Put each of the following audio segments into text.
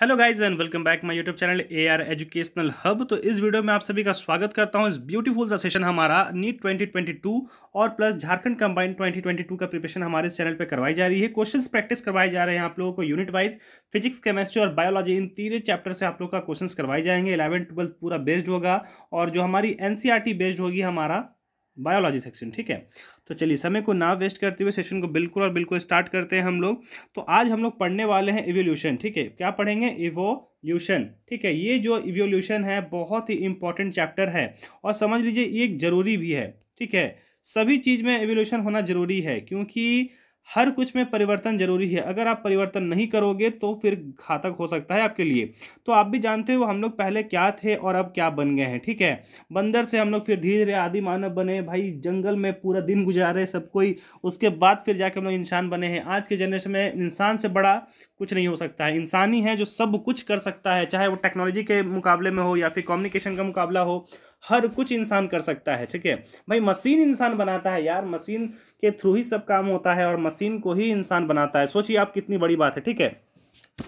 hello guys and welcome back my YouTube channel A R educational hub तो इस video में आप सभी का स्वागत करता हूं इस ब्यूटीफुल सा सेशन हमारा नीट 2022 और प्लस झारखंड कंबाइंड 2022 का प्रिपरेशन हमारे चैनल पे करवाई जा रही है क्वेश्चंस प्रैक्टिस करवाए जा रहे हैं आप लोगों को यूनिट वाइज फिजिक्स केमिस्ट्री और बायोलॉजी इन तीनों चैप्टर से आप लोग का क्वेश्चन करवाए जाएंगे इलेवन ट्वेल्थ पूरा बेस्ड होगा और जो हमारी एन बेस्ड e होगी हमारा बायोलॉजी सेक्शन ठीक है तो चलिए समय को ना वेस्ट करते हुए सेशन को बिल्कुल और बिल्कुल स्टार्ट करते हैं हम लोग तो आज हम लोग पढ़ने वाले हैं इवोल्यूशन ठीक है क्या पढ़ेंगे इवोल्यूशन ठीक है ये जो इवोल्यूशन है बहुत ही इंपॉर्टेंट चैप्टर है और समझ लीजिए ये ज़रूरी भी है ठीक है सभी चीज़ में एवोल्यूशन होना ज़रूरी है क्योंकि हर कुछ में परिवर्तन जरूरी है अगर आप परिवर्तन नहीं करोगे तो फिर घातक हो सकता है आपके लिए तो आप भी जानते हो हम लोग पहले क्या थे और अब क्या बन गए हैं ठीक है बंदर से हम लोग फिर धीरे धीरे आदि मानव बने भाई जंगल में पूरा दिन गुजारे सब कोई उसके बाद फिर जाके हम लोग इंसान बने हैं आज के जनरेशन में इंसान से बड़ा कुछ नहीं हो सकता है इंसान ही है जो सब कुछ कर सकता है चाहे वो टेक्नोलॉजी के मुकाबले में हो या फिर कम्युनिकेशन का मुकाबला हो हर कुछ इंसान कर सकता है ठीक है भाई मशीन इंसान बनाता है यार मशीन के थ्रू ही सब काम होता है और मशीन को ही इंसान बनाता है सोचिए आप कितनी बड़ी बात है ठीक है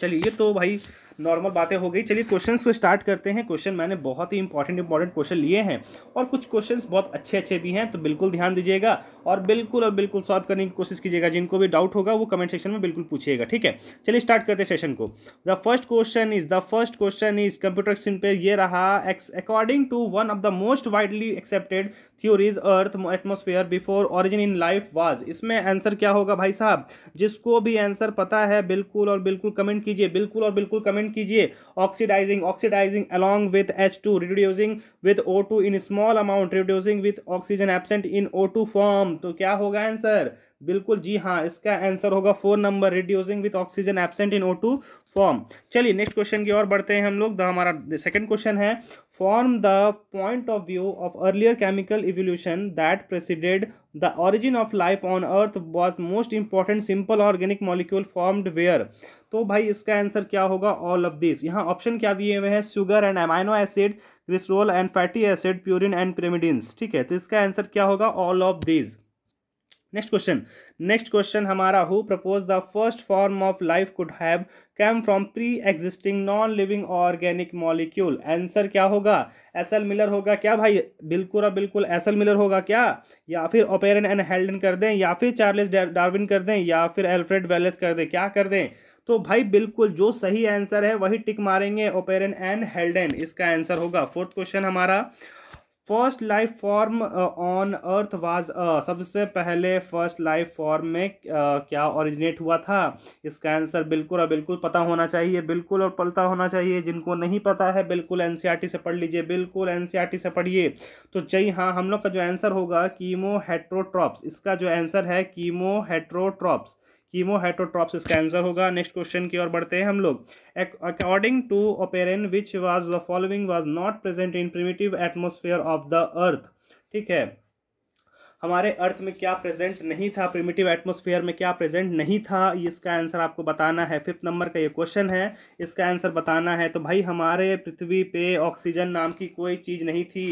चलिए ये तो भाई नॉर्मल बातें हो गई चलिए क्वेश्चंस को स्टार्ट करते हैं क्वेश्चन मैंने बहुत ही इंपॉर्टेंट इंपॉर्टेंट क्वेश्चन लिए हैं और कुछ क्वेश्चंस बहुत अच्छे अच्छे भी हैं तो बिल्कुल ध्यान दीजिएगा और बिल्कुल और बिल्कुल सॉल्व करने की कोशिश कीजिएगा जिनको भी डाउट होगा वो कमेंट सेक्शन में बिल्कुल पूछिएगा ठीक है चलिए स्टार्ट करते हैं सेशन को the first question is the first question is computer screen पे यह रहा according to one of the most widely accepted theories earth atmosphere before origin in life was इसमें आंसर क्या होगा भाई साहब जिसको भी आंसर पता है बिल्कुल और बिल्कुल कमेंट कीजिए बिल्कुल और बिल्कुल कमेंट ज्वाइन कीजिए oxidising oxidising along with H two reducing with O two in small amount reducing with oxygen absent in O two form तो क्या होगा आंसर बिल्कुल जी हाँ इसका आंसर होगा four number reducing with oxygen absent in O two form चलिए next question की ओर बढ़ते हैं हम लोग हमारा सेकंड क्वेश्चन है form the point of view of earlier chemical evolution that preceded the origin of life on earth was most important simple organic molecule formed where तो भाई इसका आंसर क्या होगा ऑल ऑफ दिस यहाँ option क्या दिए हुए हैं sugar and amino acid glycerol and fatty acid purine and pyrimidines ठीक है तो इसका आंसर क्या होगा all of this next question next question हमारा who propose the first form of life could have came from pre existing non living organic molecule answer क्या होगा acyl Miller होगा क्या भाई बिल्कुल और बिल्कुल एसल मिलर होगा क्या या फिर ओपेरन एंड हेल्डन कर दें या फिर चार्लिस डार्विन कर दें या फिर एल्फ्रेड वेलेस कर दें क्या कर दें तो भाई बिल्कुल जो सही आंसर है वही टिक मारेंगे ओपेरन एंड हेल्डन इसका आंसर होगा फोर्थ क्वेश्चन हमारा first life form on earth was सबसे पहले फर्स्ट लाइफ फॉर्म में uh, क्या ओरिजिनेट हुआ था इसका आंसर बिल्कुल और बिल्कुल पता होना चाहिए बिल्कुल और पता होना चाहिए जिनको नहीं पता है बिल्कुल एन e से पढ़ लीजिए बिल्कुल एन e से पढ़िए तो जी हाँ हम लोग का जो आंसर होगा कीमो हेट्रोट्रॉप्स इसका जो आंसर है कीमो हेट्रोट्रॉप्स कीमोहेटोट्रॉप्स इसका आंसर होगा नेक्स्ट क्वेश्चन की ओर बढ़ते हैं हम लोग according to Oparin which was the following was not present in primitive atmosphere of the earth ठीक है हमारे अर्थ में क्या प्रेजेंट नहीं था प्रिमिटिव एटमोसफियर में क्या प्रेजेंट नहीं था इसका आंसर आपको बताना है फिफ्थ नंबर का ये क्वेश्चन है इसका आंसर बताना है तो भाई हमारे पृथ्वी पे ऑक्सीजन नाम की कोई चीज़ नहीं थी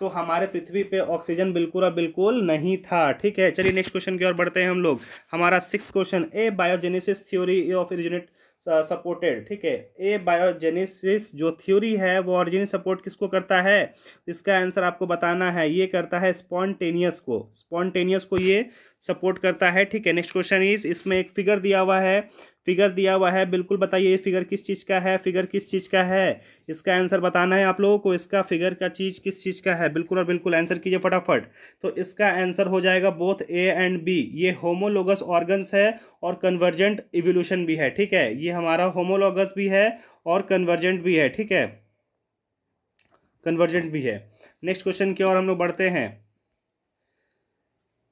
तो हमारे पृथ्वी पे ऑक्सीजन बिल्कुल और बिल्कुल नहीं था ठीक है चलिए नेक्स्ट क्वेश्चन की ओर बढ़ते हैं हम लोग हमारा six question abiogenesis theory of originate supported ठीक है ए बायोजेनेसिस जो थ्योरी है वो ऑरिजिन सपोर्ट किसको करता है इसका आंसर आपको बताना है ये करता है स्पॉन्टेनियस को स्पॉन्टेनियस को ये सपोर्ट करता है ठीक है नेक्स्ट क्वेश्चन इज इसमें एक फिगर दिया हुआ है फिगर दिया हुआ है बिल्कुल बताइए ये फिगर किस चीज़ का है फिगर किस चीज़ का है इसका आंसर बताना है आप लोगों को इसका फिगर का चीज़ किस चीज़ का है बिल्कुल और बिल्कुल आंसर कीजिए फटाफट तो इसका आंसर हो जाएगा बोथ ए एंड बी ये होमोलोगस ऑर्गन्स है और कन्वर्जेंट इवोल्यूशन भी है ठीक है ये हमारा होमोलोगस भी है और कन्वर्जेंट भी है ठीक है कन्वर्जेंट भी है नेक्स्ट क्वेश्चन की ओर हम लोग बढ़ते हैं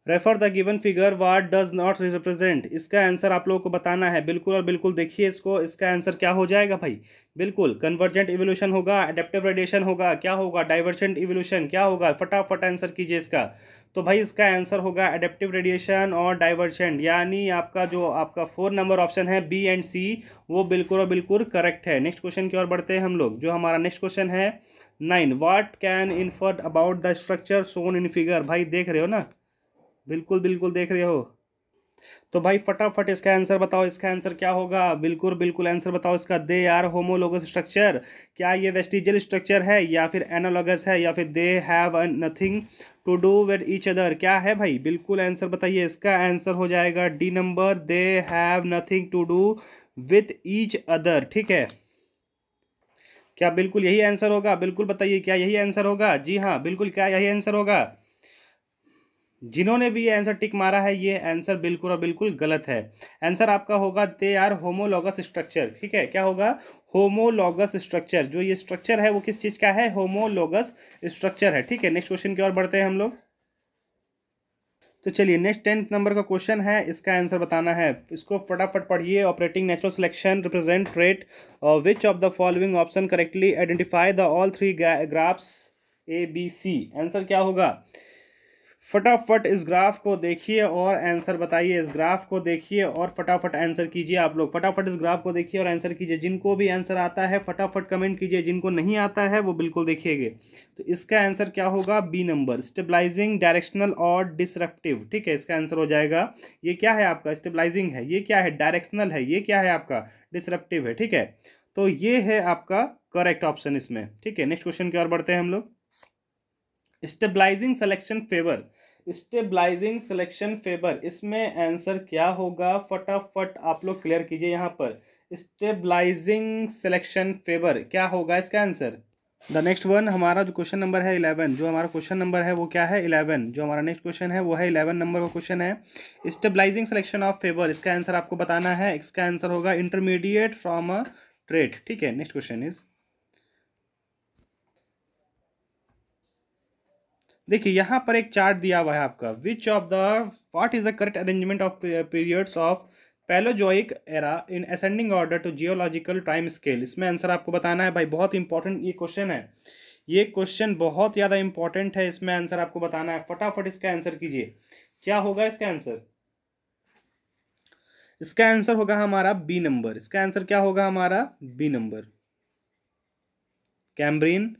refer the given figure what does not represent इसका आंसर आप लोगों को बताना है बिल्कुल और बिल्कुल देखिए इसको इसका आंसर क्या हो जाएगा भाई बिल्कुल कन्वर्जेंट इवोल्यूशन होगा एडेप्टिव रेडिएशन होगा क्या होगा डाइवर्जेंट इवोल्यूशन क्या होगा फटाफट आंसर कीजिए इसका तो भाई इसका आंसर होगा एडेप्टिव रेडिएशन और डाइवर्जेंट यानी आपका जो आपका फोर नंबर ऑप्शन है बी एंड सी वो बिल्कुल और बिल्कुल करेक्ट है नेक्स्ट क्वेश्चन की ओर बढ़ते हैं हम लोग जो हमारा नेक्स्ट क्वेश्चन है nine what can infer about the structure shown in figure भाई देख रहे हो ना बिल्कुल बिल्कुल देख रहे हो तो भाई फटाफट इसका आंसर बताओ इसका आंसर क्या होगा बिल्कुल बिल्कुल आंसर बताओ इसका दे आर होमोलोगस स्ट्रक्चर क्या ये वेस्टिजियल स्ट्रक्चर है या फिर एनालॉगस है या फिर they have nothing to do with each other क्या है भाई बिल्कुल आंसर बताइए इसका आंसर हो जाएगा D number they have nothing to do with each other ठीक है क्या बिल्कुल यही आंसर होगा बिल्कुल बताइए क्या यही आंसर होगा जी हाँ बिल्कुल क्या यही आंसर होगा जिन्होंने भी ये आंसर टिक मारा है ये आंसर बिल्कुल और बिल्कुल गलत है आंसर आपका होगा दे आर होमोलॉगस स्ट्रक्चर ठीक है क्या होगा होमोलॉगस स्ट्रक्चर जो ये स्ट्रक्चर है वो किस चीज़ का है होमोलॉगस स्ट्रक्चर है ठीक है नेक्स्ट क्वेश्चन की ओर बढ़ते हैं हम लोग तो चलिए नेक्स्ट टेंथ नंबर का क्वेश्चन है इसका आंसर बताना है इसको फटाफट पढ़िए operating natural selection represent trait which of the following option correctly identify the all three graphs A B C answer क्या होगा फटाफट इस ग्राफ को देखिए और आंसर बताइए इस ग्राफ को देखिए और फटाफट आंसर कीजिए आप लोग फटाफट इस ग्राफ को देखिए और आंसर कीजिए जिनको भी आंसर आता है फटाफट कमेंट कीजिए जिनको नहीं आता है वो बिल्कुल देखिएगे तो इसका आंसर क्या होगा बी नंबर स्टेबलाइजिंग डायरेक्शनल और डिसरप्टिव ठीक है इसका आंसर हो जाएगा ये क्या है आपका स्टेबलाइजिंग है ये क्या है डायरेक्शनल है ये क्या है आपका डिसरप्टिव है ठीक है तो ये है आपका करेक्ट ऑप्शन इसमें ठीक है नेक्स्ट क्वेश्चन की ओर बढ़ते हैं हम लोग stabilising selection favour stabilising selection favour इसमें आंसर क्या होगा फटाफट आप लोग क्लियर कीजिए यहाँ पर स्टेबलाइजिंग सिलेक्शन फेवर क्या होगा इसका आंसर द नेक्स्ट वन हमारा जो क्वेश्चन नंबर है इलेवन जो हमारा क्वेश्चन नंबर है वो क्या है इलेवन जो हमारा नेक्स्ट क्वेश्चन है वो है इलेवन नंबर का क्वेश्चन है स्टेबलाइजिंग सिलेक्शन ऑफ फेवर इसका आंसर आपको बताना है इसका आंसर होगा इंटरमीडिएट फ्रॉम अ ट्रेड ठीक है नेक्स्ट क्वेश्चन इज़ देखिए यहाँ पर एक चार्ट दिया हुआ है आपका which of the what is the correct arrangement of periods of Palaeozoic era in ascending order to geological time scale इसमें आंसर आपको बताना है भाई बहुत इंपॉर्टेंट ये क्वेश्चन है ये क्वेश्चन बहुत ज़्यादा इंपॉर्टेंट है इसमें आंसर आपको बताना है फटाफट इसका आंसर कीजिए क्या होगा इसका आंसर इसका आंसर होगा हमारा बी नंबर इसका आंसर क्या होगा हमारा बी नंबर कैम्ब्रिन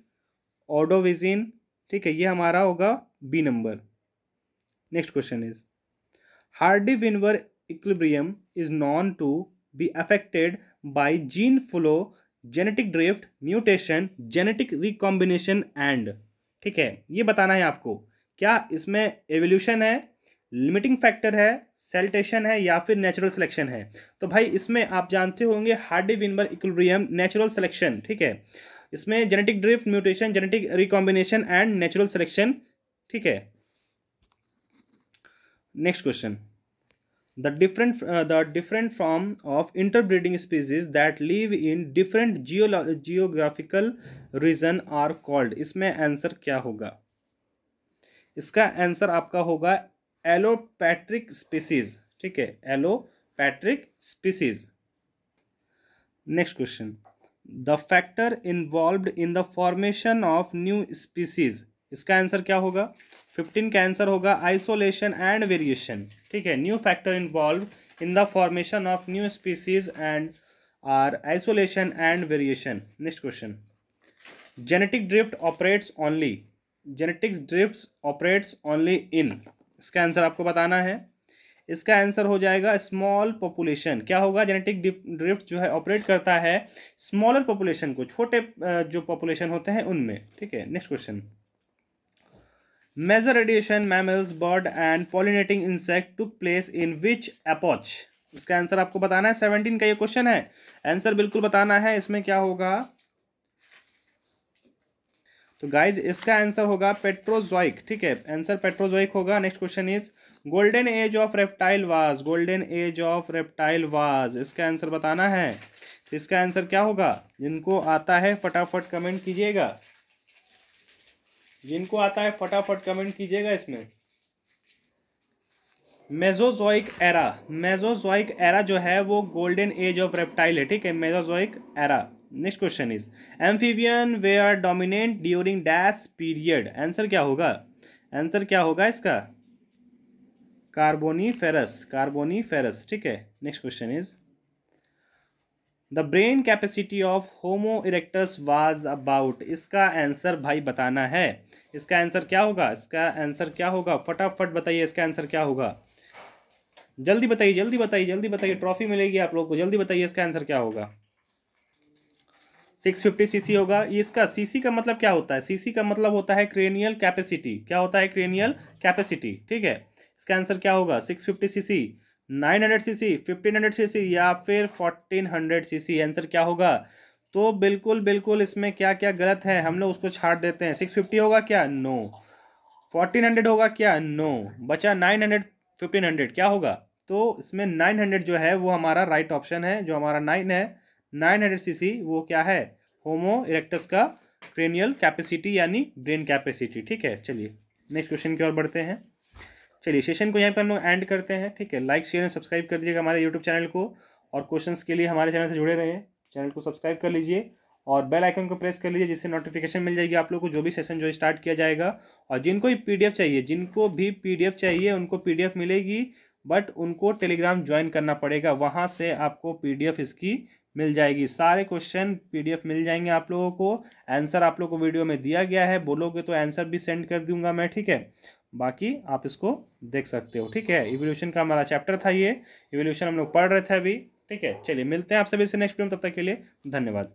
ऑडोविजिन ठीक है ये हमारा होगा B number next question is Hardy Weinberg equilibrium is known to be affected by gene flow genetic drift mutation genetic recombination and ठीक है ये बताना है आपको क्या इसमें एवोल्यूशन है लिमिटिंग फैक्टर है सेल्टेशन है या फिर नेचुरल सिलेक्शन है तो भाई इसमें आप जानते होंगे Hardy Weinberg equilibrium natural selection ठीक है इसमें genetic drift mutation genetic recombination and natural selection ठीक है next question the different the different form of interbreeding species that live in different geo geographical region are called इसमें answer क्या होगा इसका answer आपका होगा एलोपैट्रिक स्पीसीज ठीक है allopatric species next question the factor involve in the formation of new species इसका answer क्या होगा फिफ्टीन का आंसर होगा आइसोलेशन एंड वेरिएशन ठीक है new factor involve in the formation of new species and are isolation and variation next question genetic drift operates only genetics drift operates only in इसका answer आपको बताना है इसका answer हो जाएगा स्मॉल पॉपुलेशन क्या होगा जेनेटिक ड्रिफ्ट जो है ऑपरेट करता है स्मॉलर पॉपुलेशन को छोटे जो पॉपुलेशन होते हैं उनमें ठीक है next question major radiation mammals bird and pollinating insect to place in which epoch इसका आंसर आपको बताना है सेवनटीन का ये क्वेश्चन है आंसर बिल्कुल बताना है इसमें क्या होगा तो गाइज इसका आंसर होगा पेट्रोजॉइक ठीक है आंसर पेट्रोजॉइक होगा next question is golden age of reptile was golden age of reptile was इसका आंसर बताना है इसका आंसर क्या होगा जिनको आता है फटाफट कमेंट कीजिएगा जिनको आता है फटाफट कमेंट कीजिएगा इसमें मेजोजोइक एरा मेजोजोइक एरा जो है वो गोल्डन एज ऑफ रेप्टाइल है ठीक है Mesozoic era next question is amphibian were dominant during dash period answer क्या होगा आंसर क्या होगा इसका कार्बोनी फेरस कार्बोनी फेरस ठीक है next question is the brain capacity of Homo erectus was about इसका आंसर भाई बताना है इसका आंसर क्या होगा इसका आंसर क्या होगा फटाफट बताइए इसका आंसर क्या होगा जल्दी बताइए जल्दी बताइए जल्दी बताइए ट्रॉफी मिलेगी आप लोग को जल्दी बताइए इसका आंसर क्या होगा सिक्स फिफ्टी सी होगा इसका सीसी का मतलब क्या होता है सीसी का मतलब होता है क्रेनियल कैपेसिटी क्या होता है क्रेनियल कैपेसिटी ठीक है इसका आंसर क्या होगा six fifty C C nine hundred C C fifteen hundred C C या फिर fourteen hundred C C answer क्या होगा तो बिल्कुल बिल्कुल इसमें क्या क्या गलत है हम लोग उसको छाट देते हैं सिक्स फिफ्टी होगा क्या नो फोर्टीन हंड्रेड होगा क्या नो बचा नाइन हंड्रेड फिफ्टीन हंड्रेड क्या होगा तो इसमें नाइन हंड्रेड जो है वो हमारा राइट ऑप्शन है जो हमारा नाइन है नाइन हंड्रेड सी सी वो क्या है होमो इरेक्टस का क्रेनियल कैपेसिटी यानी ब्रेन कैपेसिटी ठीक है चलिए नेक्स्ट क्वेश्चन की ओर बढ़ते हैं चलिए सेशन को यहाँ पर हम लोग एंड करते हैं ठीक है लाइक शेयर एंड सब्सक्राइब कर दीजिएगा हमारे यूट्यूब चैनल को और क्वेश्चन के लिए हमारे चैनल से जुड़े रहें चैनल को सब्सक्राइब कर लीजिए और बेल आइकन को प्रेस कर लीजिए जिससे नोटिफिकेशन मिल जाएगी आप लोग को जो भी सेशन जो स्टार्ट किया जाएगा और जिनको भी पीडीएफ चाहिए जिनको भी पीडीएफ चाहिए उनको पीडीएफ मिलेगी बट उनको टेलीग्राम ज्वाइन करना पड़ेगा वहाँ से आपको पीडीएफ इसकी मिल जाएगी सारे क्वेश्चन पीडीएफ मिल जाएंगे आप लोगों को आंसर आप लोगों को वीडियो में दिया गया है बोलोगे तो आंसर भी सेंड कर दूंगा मैं ठीक है बाकी आप इसको देख सकते हो ठीक है इवोल्यूशन का हमारा चैप्टर था ये इवोल्यूशन हम लोग पढ़ रहे थे अभी ठीक है चलिए मिलते हैं आप सभी से नेक्स्ट वीडियो तब तक के लिए धन्यवाद